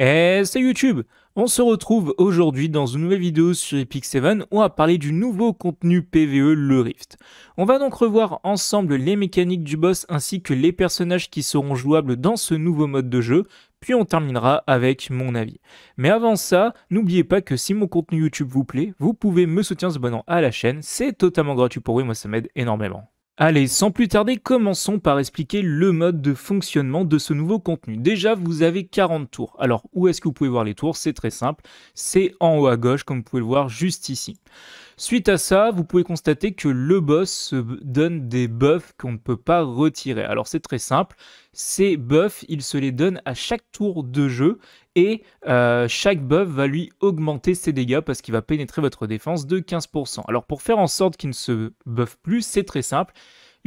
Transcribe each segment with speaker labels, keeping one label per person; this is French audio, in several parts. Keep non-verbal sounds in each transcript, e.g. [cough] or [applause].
Speaker 1: Et eh, c'est YouTube On se retrouve aujourd'hui dans une nouvelle vidéo sur Epic 7, on va parler du nouveau contenu PvE, le Rift. On va donc revoir ensemble les mécaniques du boss ainsi que les personnages qui seront jouables dans ce nouveau mode de jeu, puis on terminera avec mon avis. Mais avant ça, n'oubliez pas que si mon contenu YouTube vous plaît, vous pouvez me soutenir en abonnant à la chaîne, c'est totalement gratuit pour vous et moi ça m'aide énormément. Allez, sans plus tarder, commençons par expliquer le mode de fonctionnement de ce nouveau contenu. Déjà, vous avez 40 tours. Alors, où est-ce que vous pouvez voir les tours C'est très simple. C'est en haut à gauche, comme vous pouvez le voir juste ici. Suite à ça, vous pouvez constater que le boss se donne des buffs qu'on ne peut pas retirer. Alors c'est très simple, ces buffs, il se les donne à chaque tour de jeu et euh, chaque buff va lui augmenter ses dégâts parce qu'il va pénétrer votre défense de 15%. Alors pour faire en sorte qu'il ne se buff plus, c'est très simple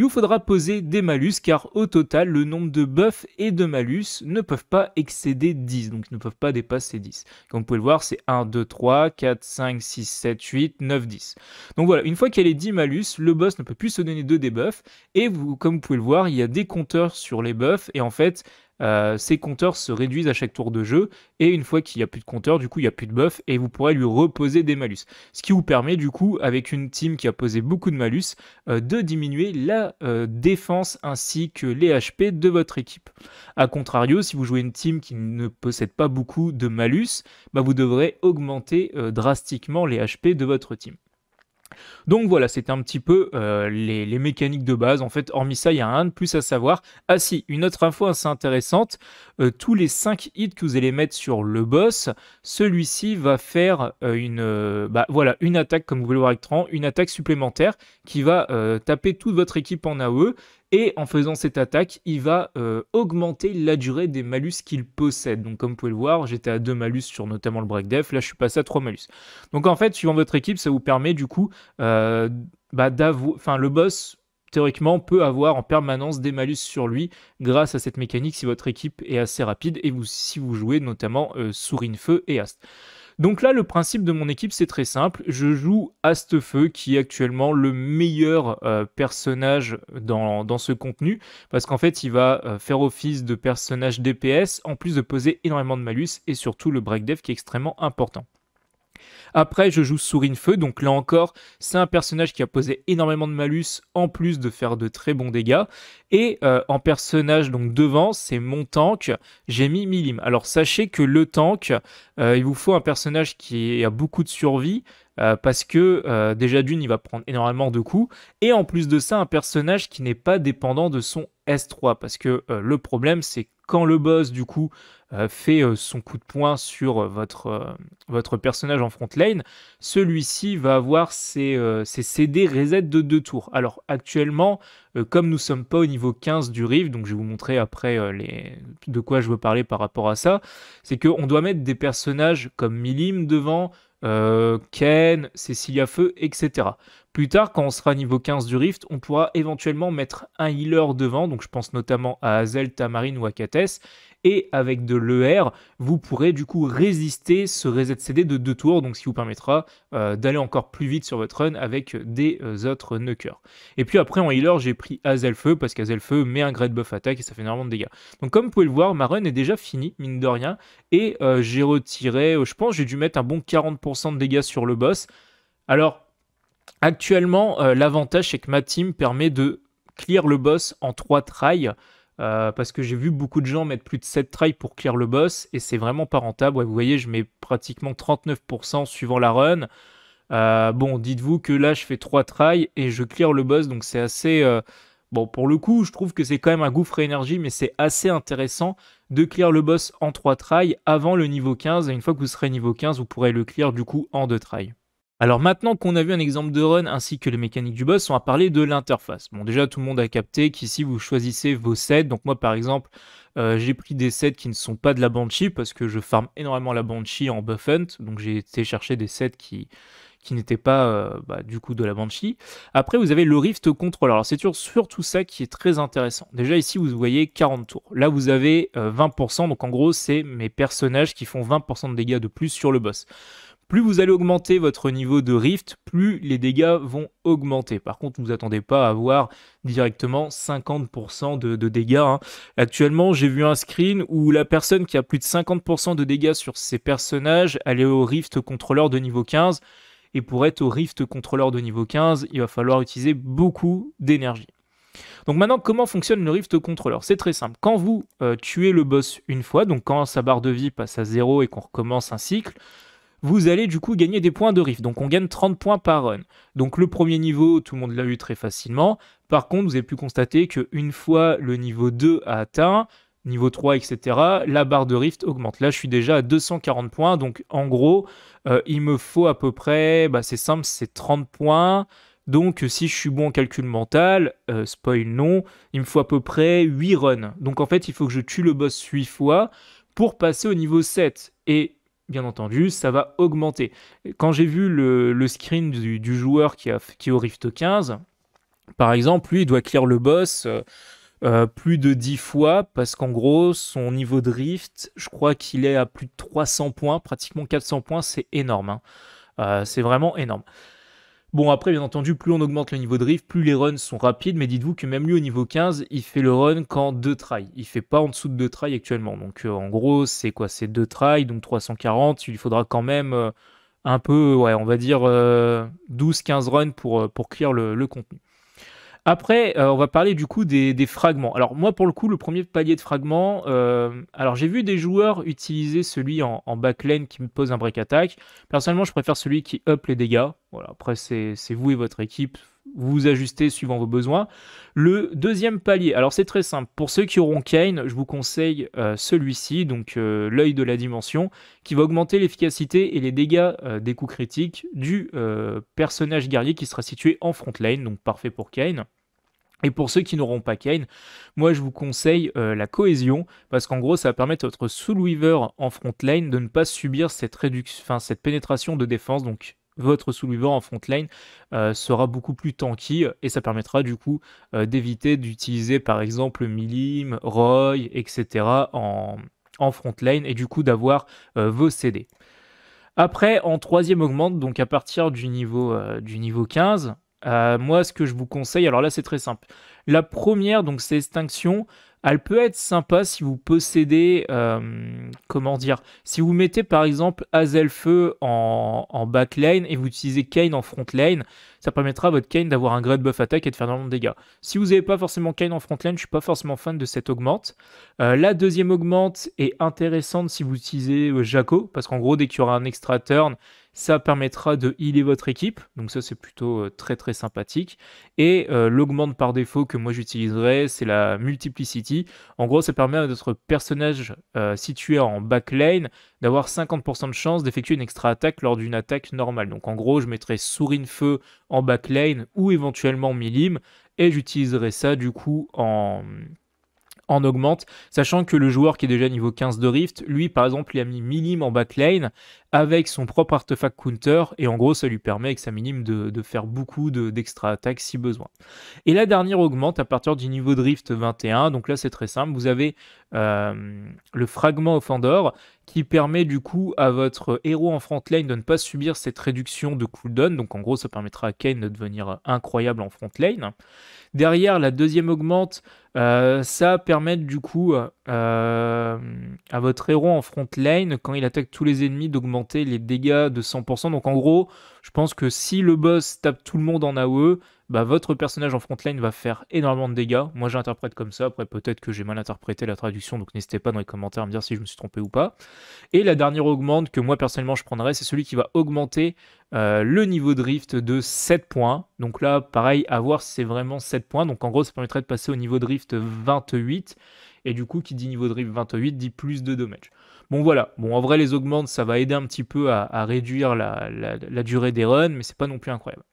Speaker 1: il vous faudra poser des malus car au total le nombre de buffs et de malus ne peuvent pas excéder 10, donc ils ne peuvent pas dépasser 10. Comme vous pouvez le voir c'est 1, 2, 3, 4, 5, 6, 7, 8, 9, 10. Donc voilà, une fois qu'elle est 10 malus, le boss ne peut plus se donner de debuffs et vous, comme vous pouvez le voir il y a des compteurs sur les buffs et en fait euh, ces compteurs se réduisent à chaque tour de jeu, et une fois qu'il n'y a plus de compteur, du coup, il n'y a plus de buff, et vous pourrez lui reposer des malus. Ce qui vous permet, du coup, avec une team qui a posé beaucoup de malus, euh, de diminuer la euh, défense ainsi que les HP de votre équipe. A contrario, si vous jouez une team qui ne possède pas beaucoup de malus, bah, vous devrez augmenter drastiquement les HP de votre team. Donc voilà, c'est un petit peu euh, les, mécaniques de base. En fait, hormis ça, il y a un de plus à savoir. Ah si, une autre info assez intéressante, euh, tous les 5 hits que vous allez mettre sur le boss, celui-ci va faire euh, une, bah, voilà, une attaque, comme vous pouvez le voir une attaque supplémentaire qui va taper toute votre équipe en AOE et en faisant cette attaque, il va euh, augmenter la durée des malus qu'il possède. Donc comme vous pouvez le voir, j'étais à 2 malus sur notamment le break def, là je suis passé à 3 malus. Donc en fait, suivant votre équipe, ça vous permet du coup, euh, bah, enfin le boss théoriquement peut avoir en permanence des malus sur lui grâce à cette mécanique si votre équipe est assez rapide et si vous jouez notamment euh, Sourine Feu et Ast. Donc là, le principe de mon équipe, c'est très simple. Je joue Astefeu, qui est actuellement le meilleur euh, personnage dans, ce contenu, parce qu'en fait, il va euh, faire office de personnage DPS, en plus de poser énormément de malus, et surtout le break dev qui est extrêmement important. Après, je joue Feu, donc là encore, c'est un personnage qui a posé énormément de malus, en plus de faire de très bons dégâts. Et euh, en personnage, donc devant, c'est mon tank, j'ai mis Milim. Alors sachez que le tank, euh, il vous faut un personnage qui a beaucoup de survie, euh, parce que déjà d'une, il va prendre énormément de coups, et en plus de ça, un personnage qui n'est pas dépendant de son S3, parce que le problème, c'est quand le boss, du coup, euh, fait euh, son coup de poing sur euh, votre, votre personnage en front lane, celui-ci va avoir ses, ses CD reset de deux tours. Alors actuellement, comme nous sommes pas au niveau 15 du rift, donc je vais vous montrer après les... de quoi je veux parler par rapport à ça, c'est qu'on doit mettre des personnages comme Milim devant, Ken, Cécilia Feu, etc. Plus tard, quand on sera niveau 15 du Rift, on pourra éventuellement mettre un healer devant, donc je pense notamment à Azel, Tamarine ou Akates, et avec de l'ER, vous pourrez du coup résister ce reset CD de deux tours, donc ce qui vous permettra euh, d'aller encore plus vite sur votre run avec des euh, autres knockers. Et puis après en healer, j'ai pris Azelfeu parce qu'Azelfeu met un Great buff attaque et ça fait énormément de dégâts. Donc comme vous pouvez le voir, ma run est déjà finie, mine de rien, et euh, j'ai retiré, je pense j'ai dû mettre un bon 40% de dégâts sur le boss. Alors, Actuellement, euh, l'avantage, c'est que ma team permet de clear le boss en 3 tries. Euh, parce que j'ai vu beaucoup de gens mettre plus de 7 tries pour clear le boss et c'est vraiment pas rentable. vous voyez, je mets pratiquement 39% suivant la run. Euh, bon, dites-vous que là, je fais 3 tries et je clear le boss, donc c'est assez. Bon, pour le coup, je trouve que c'est quand même un gouffre énergie, mais c'est assez intéressant de clear le boss en 3 tries avant le niveau 15. Et une fois que vous serez niveau 15, vous pourrez le clear du coup en 2 tries. Alors maintenant qu'on a vu un exemple de run ainsi que les mécaniques du boss, on va parler de l'interface. Bon déjà tout le monde a capté qu'ici vous choisissez vos sets. Donc moi par exemple euh, j'ai pris des sets qui ne sont pas de la Banshee parce que je farme énormément la Banshee en buff hunt. Donc j'ai été chercher des sets qui, qui n'étaient pas euh, bah, du coup de la Banshee. Après vous avez le Rift Controller. Alors c'est surtout ça qui est très intéressant. Déjà ici vous voyez 40 tours. Là vous avez 20%. Euh, Donc en gros c'est mes personnages qui font 20% de dégâts de plus sur le boss. Plus vous allez augmenter votre niveau de rift, plus les dégâts vont augmenter. Par contre, ne vous attendez pas à avoir directement 50% de, dégâts. Hein. Actuellement, j'ai vu un screen où la personne qui a plus de 50% de dégâts sur ses personnages, allait au rift contrôleur de niveau 15. Et pour être au rift contrôleur de niveau 15, il va falloir utiliser beaucoup d'énergie. Donc maintenant, comment fonctionne le Rift Contrôleur C'est très simple. Quand vous euh, tuez le boss une fois, donc quand sa barre de vie passe à 0 et qu'on recommence un cycle, vous allez du coup gagner des points de rift. Donc on gagne 30 points par run. Donc le premier niveau, tout le monde l'a eu très facilement. Par contre, vous avez pu constater qu'une fois le niveau 2 a atteint, niveau 3, etc., la barre de rift augmente. Là, je suis déjà à 240 points. Donc en gros, euh, il me faut à peu près, bah, c'est simple, c'est 30 points. Donc si je suis bon en calcul mental, euh, spoil non, il me faut à peu près 8 runs. Donc en fait, il faut que je tue le boss 8 fois pour passer au niveau 7. Et bien entendu, ça va augmenter. Quand j'ai vu le, screen du, joueur qui, a, est au Rift 15, par exemple, lui, il doit clear le boss euh, euh, plus de 10 fois parce qu'en gros, son niveau de Rift, je crois qu'il est à plus de 300 points, pratiquement 400 points, c'est énorme. Hein. Euh, c'est vraiment énorme. Bon, après, bien entendu, plus on augmente le niveau de drift, plus les runs sont rapides, mais dites-vous que même lui, au niveau 15, il fait le run quand deux tries. Il fait pas en dessous de deux tries actuellement. Donc, euh, en gros, c'est quoi C'est deux tries, donc 340. Il faudra quand même euh, un peu, ouais, on va dire 12-15 euh, runs pour, pour clear le contenu. Après, euh, on va parler du coup des, fragments. Alors moi, pour le coup, le premier palier de fragments, euh, alors j'ai vu des joueurs utiliser celui en, en backlane qui me pose un break attack. Personnellement, je préfère celui qui up les dégâts. Voilà, après, c'est vous et votre équipe, vous ajustez suivant vos besoins. Le deuxième palier, alors c'est très simple. Pour ceux qui auront Kane, je vous conseille euh, celui-ci, donc euh, l'œil de la dimension, qui va augmenter l'efficacité et les dégâts euh, des coups critiques du personnage guerrier qui sera situé en front lane, donc parfait pour Kane. Et pour ceux qui n'auront pas Kane, moi je vous conseille la cohésion, parce qu'en gros ça va permettre à votre Soul Weaver en front lane de ne pas subir cette, cette pénétration de défense, donc votre soulevant en frontline euh, sera beaucoup plus tanky euh, et ça permettra du coup euh, d'éviter d'utiliser par exemple Milim, Roy, etc. en, frontline et du coup d'avoir vos CD. Après, en troisième augmente, donc à partir du niveau, du niveau 15, moi ce que je vous conseille, alors là c'est très simple. La première, donc c'est extinction, elle peut être sympa si vous possédez, euh, comment dire, si vous mettez par exemple Azelfeu en, en backline et vous utilisez Kane en frontline, ça permettra à votre Kane d'avoir un grade buff attaque et de faire énormément de dégâts. Si vous n'avez pas forcément Kane en front lane, je ne suis pas forcément fan de cette augmente. Euh, la deuxième augmente est intéressante si vous utilisez euh, Jaco, parce qu'en gros, dès qu'il y aura un extra turn, ça permettra de healer votre équipe, donc ça c'est plutôt euh, très très sympathique. Et l'augmente par défaut que moi j'utiliserai, c'est la multiplicity. En gros, ça permet à notre personnage situé en lane d'avoir 50% de chance d'effectuer une extra attaque lors d'une attaque normale. Donc en gros, je mettrais Sourine Feu en backlane ou éventuellement Milim et j'utiliserai ça du coup en, en augmente, sachant que le joueur qui est déjà niveau 15 de Rift, lui par exemple, il a mis minime en backlane avec son propre artefact counter, et en gros ça lui permet avec sa minime de, faire beaucoup d'extra attaque attaques si besoin. Et la dernière augmente à partir du niveau de Rift 21, donc là c'est très simple, vous avez euh, le fragment offender qui permet du coup à votre héros en frontlane de ne pas subir cette réduction de cooldown, donc en gros ça permettra à Kane de devenir incroyable en frontlane. Derrière, la deuxième augmente, euh, ça permet du coup euh, à votre héros en front lane, quand il attaque tous les ennemis, d'augmenter les dégâts de 100%. Donc en gros, je pense que si le boss tape tout le monde en AOE, bah, votre personnage en frontline va faire énormément de dégâts. Moi, j'interprète comme ça. Après, peut-être que j'ai mal interprété la traduction, donc n'hésitez pas dans les commentaires à me dire si je me suis trompé ou pas. Et la dernière augmente que moi, personnellement, je prendrais, c'est celui qui va augmenter euh, le niveau drift de 7 points. Donc là, pareil, à voir si c'est vraiment 7 points. Donc en gros, ça permettrait de passer au niveau drift 28. Et du coup, qui dit niveau drift 28 dit plus de damage. Bon voilà, bon en vrai les augmentes ça va aider un petit peu à, réduire la, la durée des runs, mais c'est pas non plus incroyable.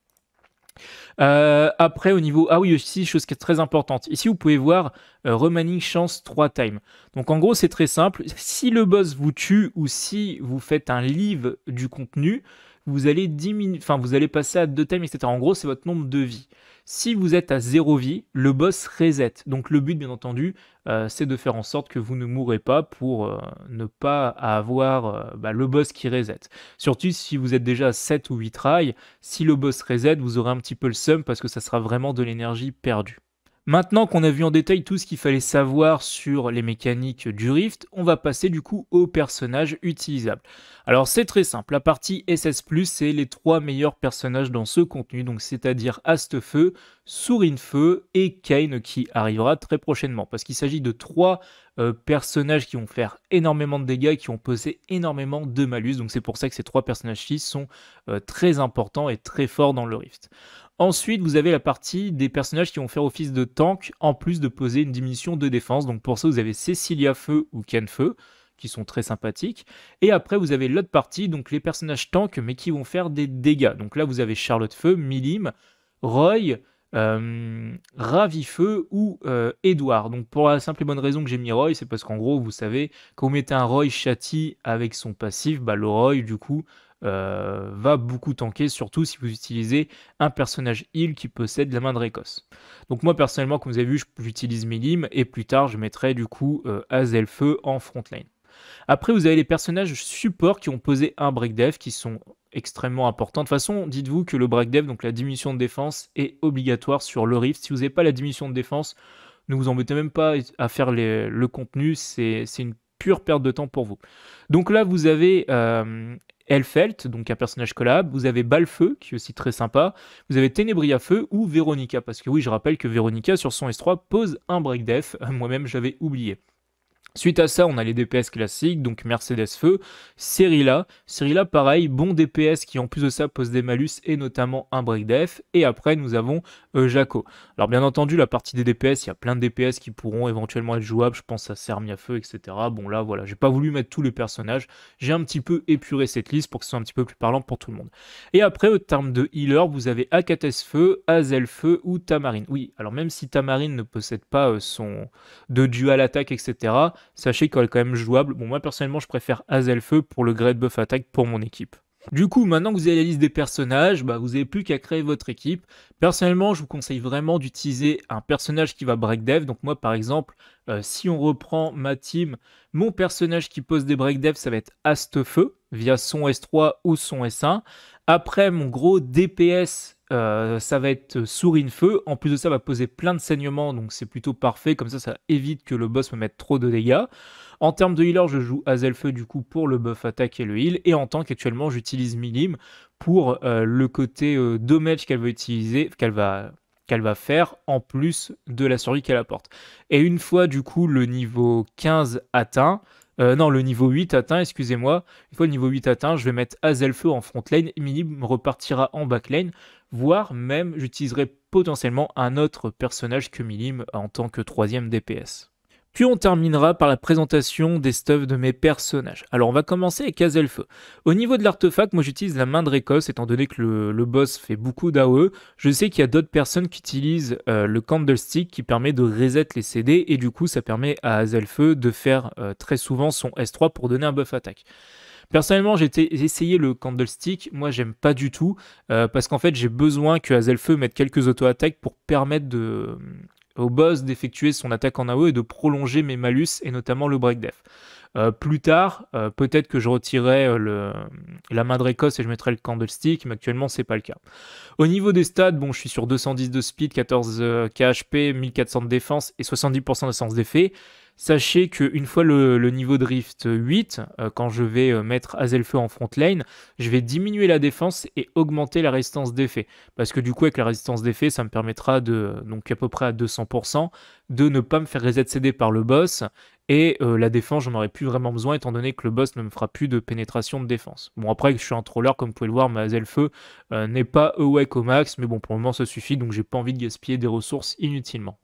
Speaker 1: Euh, après, au niveau. Ah oui, aussi, chose qui est très importante. Ici, vous pouvez voir euh, Remaining Chance 3 times. Donc, en gros, c'est très simple. Si le boss vous tue ou si vous faites un live du contenu, vous allez diminuer, enfin vous allez passer à deux thèmes, etc. En gros, c'est votre nombre de vies. Si vous êtes à zéro vie, le boss reset. Donc le but, bien entendu, euh, c'est de faire en sorte que vous ne mourrez pas pour euh, ne pas avoir euh, bah, le boss qui reset. Surtout si vous êtes déjà à 7 ou 8 rails, si le boss reset, vous aurez un petit peu le sum parce que ça sera vraiment de l'énergie perdue. Maintenant qu'on a vu en détail tout ce qu'il fallait savoir sur les mécaniques du Rift, on va passer du coup aux personnages utilisables. Alors c'est très simple, la partie SS+, c'est les trois meilleurs personnages dans ce contenu, donc c'est-à-dire Astefeu, Feu et Kane qui arrivera très prochainement. Parce qu'il s'agit de trois euh, personnages qui vont faire énormément de dégâts, qui vont posé énormément de malus. Donc c'est pour ça que ces trois personnages-ci sont euh, très importants et très forts dans le Rift. Ensuite, vous avez la partie des personnages qui vont faire office de tank, en plus de poser une diminution de défense. Donc pour ça, vous avez Cecilia Feu ou Ken Feu qui sont très sympathiques. Et après, vous avez l'autre partie, donc les personnages tank mais qui vont faire des dégâts. Donc là, vous avez Charlotte Feu, Milim, Roy, euh, Ravifeu ou Edouard. Euh, Donc pour la simple et bonne raison que j'ai mis Roy, c'est parce qu'en gros, vous savez, quand vous mettez un Roy châti avec son passif, bah, le Roy, du coup, euh, va beaucoup tanker, surtout si vous utilisez un personnage heal qui possède la main de Donc moi personnellement, comme vous avez vu, j'utilise Milim et plus tard je mettrai du coup Azelfeu en frontline. Après vous avez les personnages support qui ont posé un break qui sont extrêmement importante De toute façon, dites-vous que le break donc la diminution de défense, est obligatoire sur le Rift. Si vous n'avez pas la diminution de défense, ne vous embêtez même pas à faire le contenu, c'est une pure perte de temps pour vous. Donc là, vous avez Elfelt, euh, donc un personnage collab, vous avez Balfeu, qui est aussi très sympa, vous avez Ténébria Feu ou Véronica, parce que oui, je rappelle que Véronica, sur son S3, pose un break [laughs] moi-même j'avais oublié. Suite à ça, on a les DPS classiques, donc Mercedes Feu, Cyrilla. Cyrilla, pareil, bon DPS qui en plus de ça pose des malus et notamment un break def. Et après, nous avons euh, Jaco. Alors bien entendu, la partie des DPS, il y a plein de DPS qui pourront éventuellement être jouables. Je pense à Sermia Feu, etc. Bon là, voilà, j'ai pas voulu mettre tous les personnages. J'ai un petit peu épuré cette liste pour que ce soit un petit peu plus parlant pour tout le monde. Et après, au terme de healer, vous avez Akates Feu, Azel Feu ou Tamarine. Oui, alors même si Tamarine ne possède pas euh, son de dual attaque, etc sachez qu'elle est quand même jouable. Bon, moi personnellement, je préfère Azelfeu pour le Great buff Attack pour mon équipe. Du coup, maintenant que vous avez la liste des personnages, bah, vous n'avez plus qu'à créer votre équipe. Personnellement, je vous conseille vraiment d'utiliser un personnage qui va break dev. Donc moi, par exemple, euh, si on reprend ma team, mon personnage qui pose des break dev, ça va être Astefeu via son S3 ou son S1. Après, mon gros DPS euh, ça va être sourine feu. En plus de ça, va poser plein de saignements, donc c'est plutôt parfait. Comme ça, ça évite que le boss me mette trop de dégâts. En termes de healer, je joue Azelfeu du coup pour le buff attaque et le heal. Et en tant qu'actuellement, j'utilise Milim pour euh, le côté euh, dommage qu'elle va utiliser, qu'elle va qu'elle va faire en plus de la survie qu'elle apporte. Et une fois du coup le niveau 15 atteint, euh, non, le niveau 8 atteint, excusez-moi. Une fois le niveau 8 atteint, je vais mettre Azelfeu en front lane, et me repartira en back lane, voire même j'utiliserai potentiellement un autre personnage que Milim en tant que troisième DPS. Puis on terminera par la présentation des stuffs de mes personnages. Alors on va commencer avec Azelfeu. Au niveau de l'artefact, moi j'utilise la main de Récosse, étant donné que le, boss fait beaucoup d'AOE. Je sais qu'il y a d'autres personnes qui utilisent euh, le candlestick qui permet de reset les CD et du coup ça permet à Azelfeu de faire euh, très souvent son S3 pour donner un buff attaque. Personnellement, j'ai essayé le candlestick. Moi, j'aime pas du tout euh, parce qu'en fait, j'ai besoin que Hazelfeu mette quelques auto-attaques pour permettre de, au boss d'effectuer son attaque en AO et de prolonger mes malus et notamment le break death. Euh, plus tard, euh, peut-être que je retirerai euh, la main de Récosse et je mettrai le candlestick, mais actuellement, c'est pas le cas. Au niveau des stats, bon, je suis sur 210 de speed, 14 KHP, 1400 de défense et 70% de sens d'effet. Sachez qu'une fois le, niveau niveau drift 8, quand je vais mettre Azelfeu en front lane, je vais diminuer la défense et augmenter la résistance d'effet. Parce que du coup, avec la résistance d'effet, ça me permettra de, donc à peu près à 200%, de ne pas me faire reset CD par le boss et euh, la défense, j'en aurais plus vraiment besoin étant donné que le boss ne me fera plus de pénétration de défense. Bon, après, je suis un troller, comme vous pouvez le voir, ma Zelfeu euh, n'est pas awake au max, mais bon, pour le moment, ça suffit, donc j'ai pas envie de gaspiller des ressources inutilement.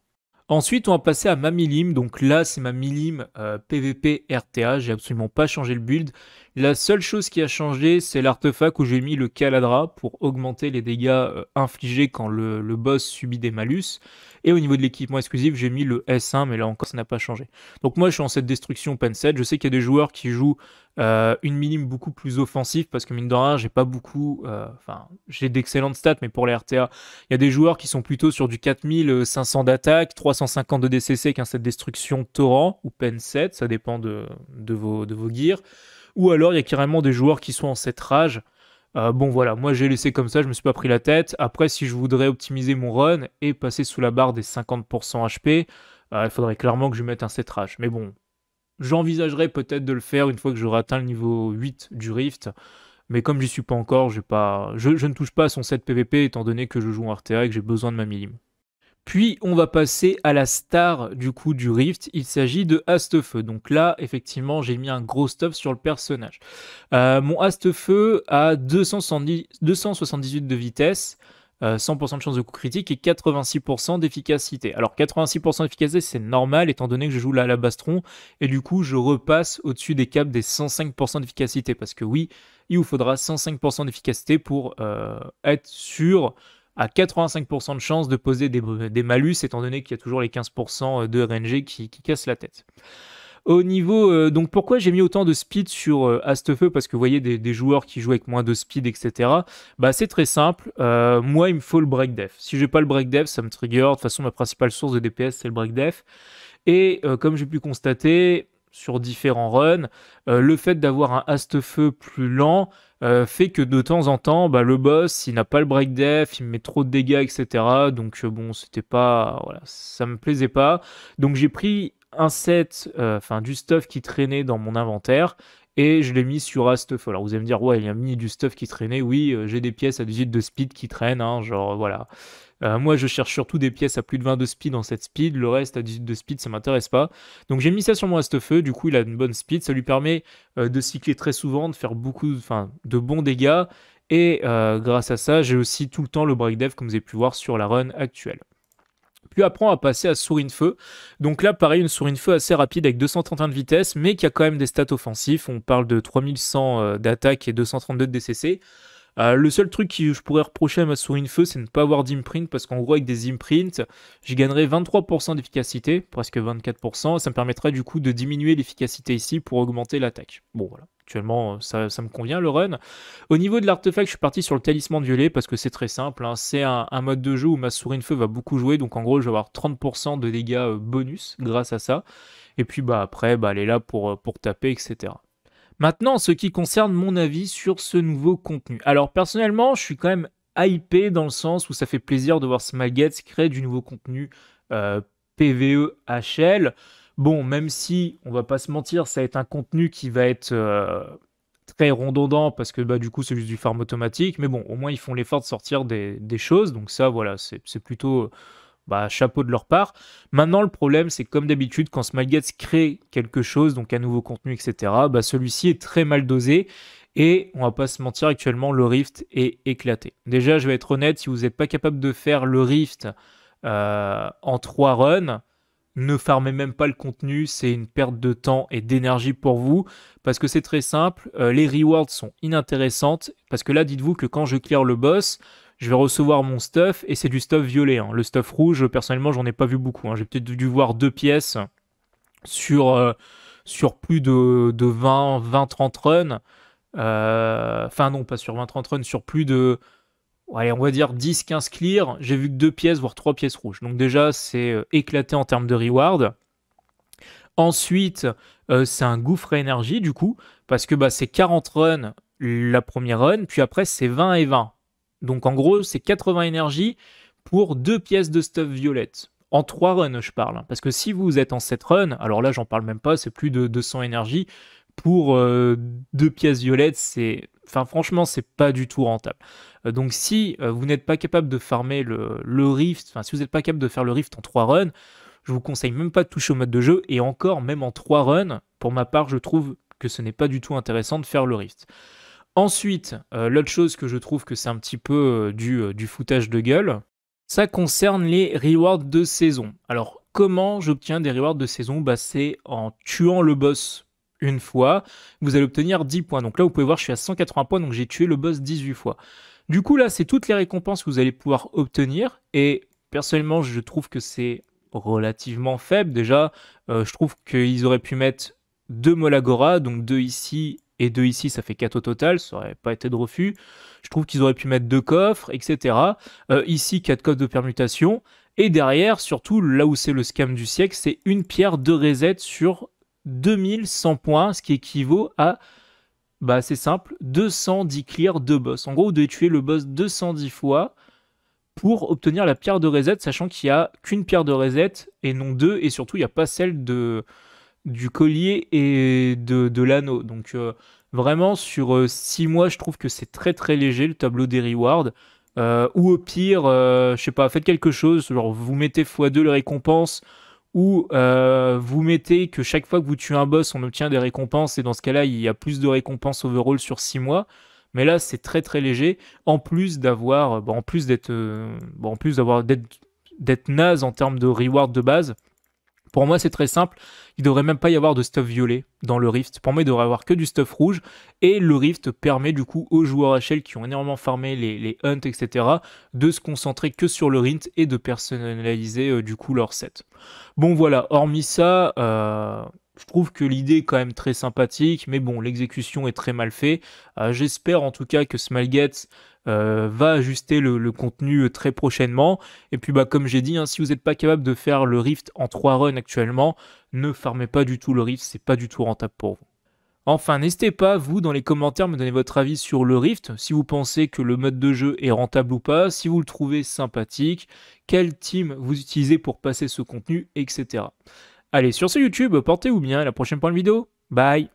Speaker 1: Ensuite, on va passer à ma milim. Donc là, c'est ma milim euh, PVP RTA. J'ai absolument pas changé le build. La seule chose qui a changé, c'est l'artefact où j'ai mis le Caladra pour augmenter les dégâts infligés quand le, boss subit des malus. Et au niveau de l'équipement exclusif, j'ai mis le S1, mais là encore, ça n'a pas changé. Donc moi, je suis en cette destruction pen 7. Je sais qu'il y a des joueurs qui jouent euh, une minime beaucoup plus offensive, parce que mine de rien, j'ai pas beaucoup... Euh, enfin, j'ai d'excellentes stats, mais pour les RTA, il y a des joueurs qui sont plutôt sur du 4500 d'attaque, 350 de DCC qu'un cette destruction torrent, ou pen 7, ça dépend de, vos, de vos gears. Ou alors, il y a carrément des joueurs qui sont en cette rage, euh, bon voilà, moi j'ai laissé comme ça, je me suis pas pris la tête. Après, si je voudrais optimiser mon run et passer sous la barre des 50% HP, euh, il faudrait clairement que je mette un rage, Mais bon, j'envisagerais peut-être de le faire une fois que j'aurai atteint le niveau 8 du Rift. Mais comme j'y suis pas encore, Je, ne touche pas à son 7 PVP étant donné que je joue en RTA et que j'ai besoin de ma millime. Puis on va passer à la star du coup du Rift, il s'agit de Astefeu. Donc là, effectivement, j'ai mis un gros stuff sur le personnage. Euh, mon Astefeu a 278 de vitesse, 100% euh, de chance de coup critique et 86% d'efficacité. Alors 86% d'efficacité, c'est normal étant donné que je joue là à la Bastron et du coup, je repasse au-dessus des caps des 105% d'efficacité parce que oui, il vous faudra 105% d'efficacité pour euh, être sûr à 85% de chance de poser des, malus, étant donné qu'il y a toujours les 15% euh, de RNG qui, cassent la tête. Au niveau, euh, donc pourquoi j'ai mis autant de speed sur euh, Feu Parce que vous voyez des, joueurs qui jouent avec moins de speed, etc. Bah c'est très simple. Euh, moi, il me faut le break def. Si j'ai pas le break def, ça me trigger. De toute façon, ma principale source de DPS c'est le break def. Et comme j'ai pu constater, sur différents runs. Euh, le fait d'avoir un haste-feu plus lent euh, fait que de temps en temps, bah, le boss, il n'a pas le break def, il met trop de dégâts, etc. Donc euh, bon, c'était pas... Voilà, ça me plaisait pas. Donc j'ai pris un set, enfin du stuff qui traînait dans mon inventaire et je l'ai mis sur stuff, Alors vous allez me dire, ouais, il y a mis du stuff qui traînait. Oui, euh, j'ai des pièces à 18 de speed qui traînent, hein, genre voilà. Euh, moi, je cherche surtout des pièces à plus de 20 de speed dans cette speed. Le reste à 18 de speed, ça m'intéresse pas. Donc j'ai mis ça sur mon Feu, Du coup, il a une bonne speed. Ça lui permet euh, de cycler très souvent, de faire beaucoup, enfin, de bons dégâts. Et grâce à ça, j'ai aussi tout le temps le break dev, comme vous avez pu voir sur la run actuelle lui apprend à passer à de Feu. Donc là, pareil, une de Feu assez rapide avec 231 de vitesse, mais qui a quand même des stats offensifs. On parle de 3100 euh, d'attaque et 232 de DCC. Euh, le seul truc que je pourrais reprocher à ma souris feu, c'est ne pas avoir d'imprint, parce qu'en gros, avec des imprints, j'y gagnerais 23% d'efficacité, presque 24%, ça me permettrait du coup de diminuer l'efficacité ici pour augmenter l'attaque. Bon, voilà actuellement, euh, ça, me convient le run. Au niveau de l'artefact, je suis parti sur le talisman violet parce que c'est très simple. Hein. C'est un, mode de jeu où ma souris de feu va beaucoup jouer, donc en gros, je vais avoir 30% de dégâts euh, bonus grâce à ça. Et puis bah, après, bah, elle est là pour, euh, pour taper, etc. Maintenant, ce qui concerne mon avis sur ce nouveau contenu. Alors personnellement, je suis quand même hypé dans le sens où ça fait plaisir de voir Smagets créer du nouveau contenu PVE HL bon, même si, on va pas se mentir, ça va être un contenu qui va être euh, très rondondant parce que bah, du coup, c'est juste du farm automatique. Mais bon, au moins, ils font l'effort de sortir des, choses. Donc, ça, voilà, c'est plutôt euh, bah, chapeau de leur part. Maintenant, le problème, c'est comme d'habitude, quand SmileGates crée quelque chose, donc un nouveau contenu, etc., bah, celui-ci est très mal dosé. Et on va pas se mentir, actuellement, le Rift est éclaté. Déjà, je vais être honnête, si vous n'êtes pas capable de faire le Rift euh, en trois runs, ne farmez même pas le contenu, c'est une perte de temps et d'énergie pour vous, parce que c'est très simple, euh, les rewards sont inintéressantes, parce que là, dites-vous que quand je clear le boss, je vais recevoir mon stuff, et c'est du stuff violet. Hein. Le stuff rouge, personnellement, j'en ai pas vu beaucoup. Hein. J'ai peut-être dû voir deux pièces sur, euh, sur plus de, de 20-30 runs. Euh, enfin non, pas sur 20-30 runs, sur plus de ouais, on va dire 10-15 clear, j'ai vu que deux pièces, voire trois pièces rouges. Donc déjà, c'est euh, éclaté en termes de reward. Ensuite, euh, c'est un gouffre à énergie, du coup, parce que bah, c'est 40 runs la première run, puis après, c'est 20 et 20. Donc en gros, c'est 80 énergie pour deux pièces de stuff violette. En 3 runs, je parle. Hein, parce que si vous êtes en 7 runs, alors là, j'en parle même pas, c'est plus de 200 énergie pour euh, deux pièces violettes, c'est. Enfin, franchement, c'est pas du tout rentable. Euh, donc, si euh, vous n'êtes pas capable de farmer le, rift, enfin, si vous n'êtes pas capable de faire le rift en 3 runs, je vous conseille même pas de toucher au mode de jeu. Et encore, même en 3 runs, pour ma part, je trouve que ce n'est pas du tout intéressant de faire le rift. Ensuite, l'autre chose que je trouve que c'est un petit peu du, du foutage de gueule, ça concerne les rewards de saison. Alors, comment j'obtiens des rewards de saison bah, C'est en tuant le boss une fois, vous allez obtenir 10 points. Donc là, vous pouvez voir, je suis à 180 points, donc j'ai tué le boss 18 fois. Du coup, là, c'est toutes les récompenses que vous allez pouvoir obtenir. Et personnellement, je trouve que c'est relativement faible. Déjà, euh, je trouve qu'ils auraient pu mettre deux Molagora, donc deux ici et deux ici, ça fait 4 au total, ça aurait pas été de refus. Je trouve qu'ils auraient pu mettre deux coffres, etc. Euh, ici, quatre coffres de permutation. Et derrière, surtout, là où c'est le scam du siècle, c'est une pierre de reset sur 2100 points, ce qui équivaut à, bah c'est simple, 210 clears de boss. En gros, vous devez tuer le boss 210 fois pour obtenir la pierre de reset, sachant qu'il n'y a qu'une pierre de reset et non deux, et surtout il n'y a pas celle de, du collier et de, l'anneau. Donc euh, vraiment sur 6 euh, mois, je trouve que c'est très très léger le tableau des rewards. Euh, ou au pire, je sais pas, faites quelque chose, genre vous mettez x2 les récompenses, où euh, vous mettez que chaque fois que vous tuez un boss, on obtient des récompenses, et dans ce cas-là, il y a plus de récompenses overall sur 6 mois. Mais là, c'est très très léger, en plus d'avoir, en plus d'être, euh, en plus d'avoir d'être naze en termes de reward de base, pour moi, c'est très simple. Il devrait même pas y avoir de stuff violet dans le Rift. Pour moi, il devrait y avoir que du stuff rouge. Et le Rift permet du coup aux joueurs HL qui ont énormément farmé les, hunts, etc., de se concentrer que sur le Rift et de personnaliser euh, du coup leur set. Bon voilà, hormis ça, euh, je trouve que l'idée est quand même très sympathique, mais bon, l'exécution est très mal faite. Euh, j'espère en tout cas que Smilegate euh, va ajuster le, contenu euh, très prochainement. Et puis, bah, comme j'ai dit, hein, si vous n'êtes pas capable de faire le Rift en 3 runs actuellement, ne farmez pas du tout le Rift, c'est pas du tout rentable pour vous. Enfin, n'hésitez pas, vous, dans les commentaires, me donner votre avis sur le Rift, si vous pensez que le mode de jeu est rentable ou pas, si vous le trouvez sympathique, quel team vous utilisez pour passer ce contenu, etc. Allez, sur ce YouTube, portez-vous bien, à la prochaine point de vidéo. Bye